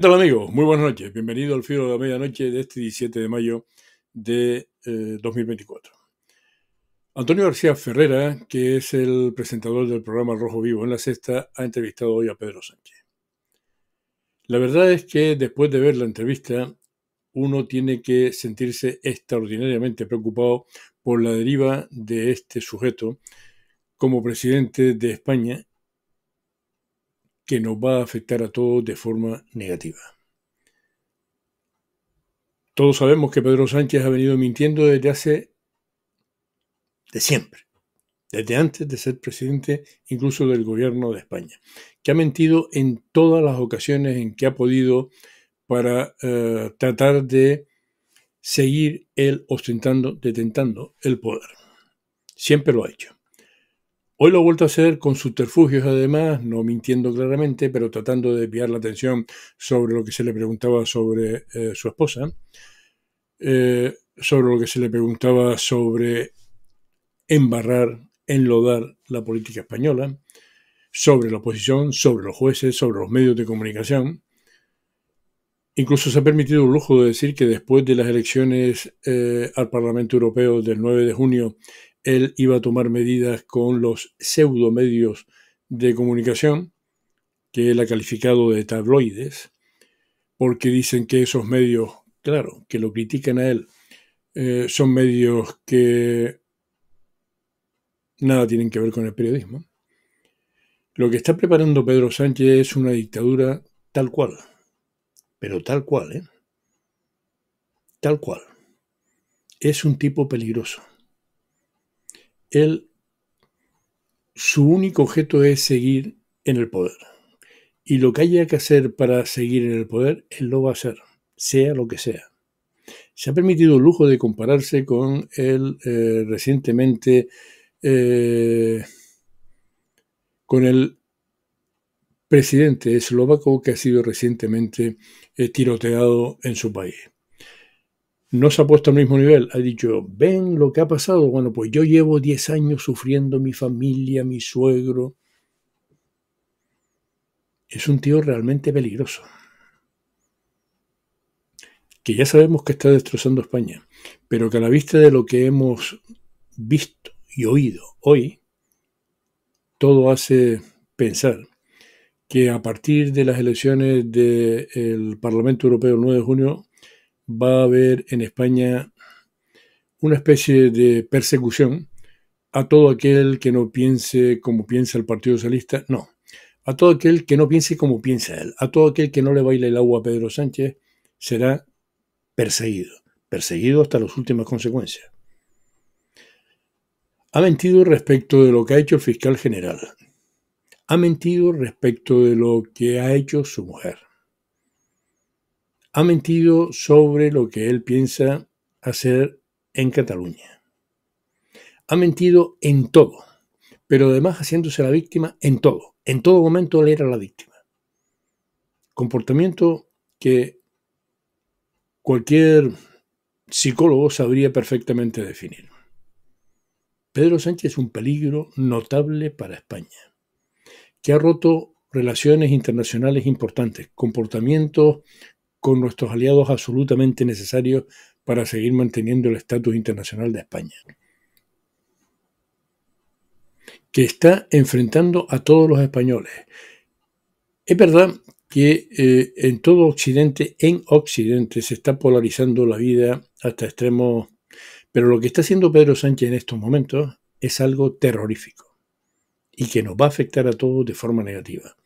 ¿Qué amigos? Muy buenas noches. Bienvenido al filo de la medianoche de este 17 de mayo de 2024. Eh, Antonio García Ferrera, que es el presentador del programa Rojo Vivo en la Sexta, ha entrevistado hoy a Pedro Sánchez. La verdad es que después de ver la entrevista, uno tiene que sentirse extraordinariamente preocupado por la deriva de este sujeto como presidente de España que nos va a afectar a todos de forma negativa. Todos sabemos que Pedro Sánchez ha venido mintiendo desde hace, de siempre, desde antes de ser presidente incluso del gobierno de España, que ha mentido en todas las ocasiones en que ha podido para eh, tratar de seguir él ostentando, detentando el poder. Siempre lo ha hecho. Hoy lo ha vuelto a hacer con subterfugios además, no mintiendo claramente, pero tratando de desviar la atención sobre lo que se le preguntaba sobre eh, su esposa, eh, sobre lo que se le preguntaba sobre embarrar, enlodar la política española, sobre la oposición, sobre los jueces, sobre los medios de comunicación. Incluso se ha permitido el lujo de decir que después de las elecciones eh, al Parlamento Europeo del 9 de junio él iba a tomar medidas con los pseudo medios de comunicación, que él ha calificado de tabloides, porque dicen que esos medios, claro, que lo critican a él, eh, son medios que nada tienen que ver con el periodismo. Lo que está preparando Pedro Sánchez es una dictadura tal cual, pero tal cual, ¿eh? Tal cual. Es un tipo peligroso él, su único objeto es seguir en el poder. Y lo que haya que hacer para seguir en el poder, él lo va a hacer, sea lo que sea. Se ha permitido el lujo de compararse con el eh, recientemente, eh, con el presidente eslovaco que ha sido recientemente eh, tiroteado en su país no se ha puesto al mismo nivel. Ha dicho, ven lo que ha pasado. Bueno, pues yo llevo 10 años sufriendo mi familia, mi suegro. Es un tío realmente peligroso. Que ya sabemos que está destrozando España, pero que a la vista de lo que hemos visto y oído hoy, todo hace pensar que a partir de las elecciones del Parlamento Europeo el 9 de junio va a haber en España una especie de persecución a todo aquel que no piense como piensa el Partido Socialista, no, a todo aquel que no piense como piensa él, a todo aquel que no le baile el agua a Pedro Sánchez, será perseguido, perseguido hasta las últimas consecuencias. Ha mentido respecto de lo que ha hecho el fiscal general, ha mentido respecto de lo que ha hecho su mujer ha mentido sobre lo que él piensa hacer en Cataluña. Ha mentido en todo, pero además haciéndose la víctima en todo. En todo momento él era la víctima. Comportamiento que cualquier psicólogo sabría perfectamente definir. Pedro Sánchez es un peligro notable para España, que ha roto relaciones internacionales importantes, comportamientos con nuestros aliados absolutamente necesarios para seguir manteniendo el estatus internacional de España, que está enfrentando a todos los españoles. Es verdad que eh, en todo Occidente, en Occidente, se está polarizando la vida hasta extremos, pero lo que está haciendo Pedro Sánchez en estos momentos es algo terrorífico y que nos va a afectar a todos de forma negativa.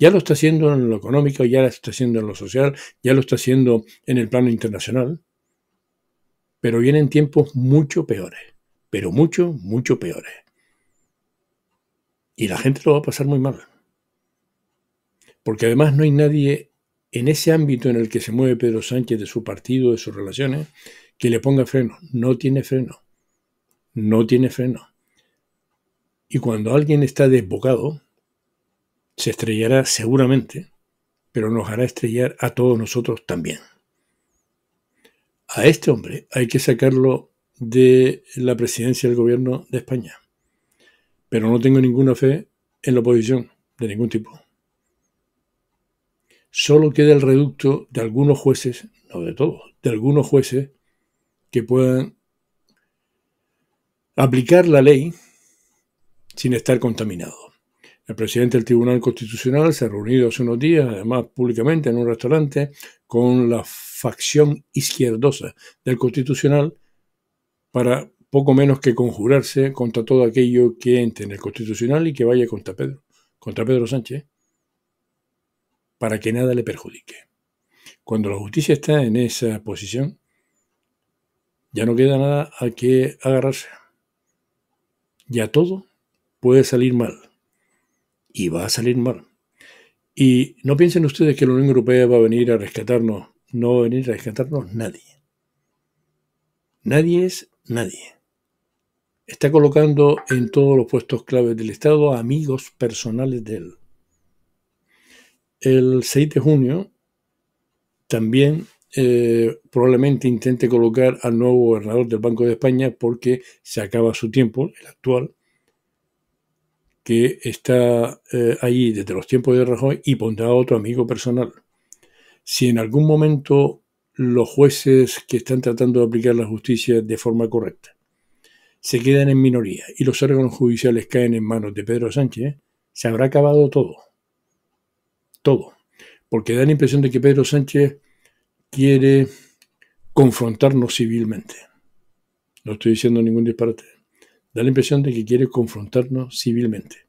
Ya lo está haciendo en lo económico, ya lo está haciendo en lo social, ya lo está haciendo en el plano internacional, pero vienen tiempos mucho peores, pero mucho, mucho peores. Y la gente lo va a pasar muy mal. Porque además no hay nadie en ese ámbito en el que se mueve Pedro Sánchez de su partido, de sus relaciones, que le ponga freno. No tiene freno. No tiene freno. Y cuando alguien está desbocado, se estrellará seguramente, pero nos hará estrellar a todos nosotros también. A este hombre hay que sacarlo de la presidencia del gobierno de España. Pero no tengo ninguna fe en la oposición, de ningún tipo. Solo queda el reducto de algunos jueces, no de todos, de algunos jueces que puedan aplicar la ley sin estar contaminado. El presidente del Tribunal Constitucional se ha reunido hace unos días, además públicamente en un restaurante, con la facción izquierdosa del Constitucional para poco menos que conjurarse contra todo aquello que entre en el Constitucional y que vaya contra Pedro, contra Pedro Sánchez, para que nada le perjudique. Cuando la justicia está en esa posición, ya no queda nada a que agarrarse. Ya todo puede salir mal. Y va a salir mal. Y no piensen ustedes que la Unión Europea va a venir a rescatarnos. No va a venir a rescatarnos nadie. Nadie es nadie. Está colocando en todos los puestos claves del Estado amigos personales de él. El 6 de junio también eh, probablemente intente colocar al nuevo gobernador del Banco de España porque se acaba su tiempo, el actual, que está eh, ahí allí desde los tiempos de Rajoy y pondrá a otro amigo personal. Si en algún momento los jueces que están tratando de aplicar la justicia de forma correcta se quedan en minoría y los órganos judiciales caen en manos de Pedro Sánchez, se habrá acabado todo. Todo. Porque da la impresión de que Pedro Sánchez quiere confrontarnos civilmente. No estoy diciendo ningún disparate. Da la impresión de que quiere confrontarnos civilmente.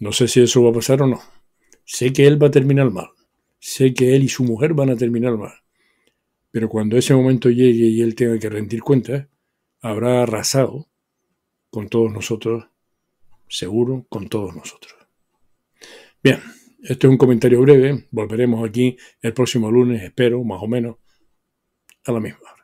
No sé si eso va a pasar o no. Sé que él va a terminar mal. Sé que él y su mujer van a terminar mal. Pero cuando ese momento llegue y él tenga que rendir cuentas, habrá arrasado con todos nosotros, seguro con todos nosotros. Bien, esto es un comentario breve. Volveremos aquí el próximo lunes, espero, más o menos, a la misma hora.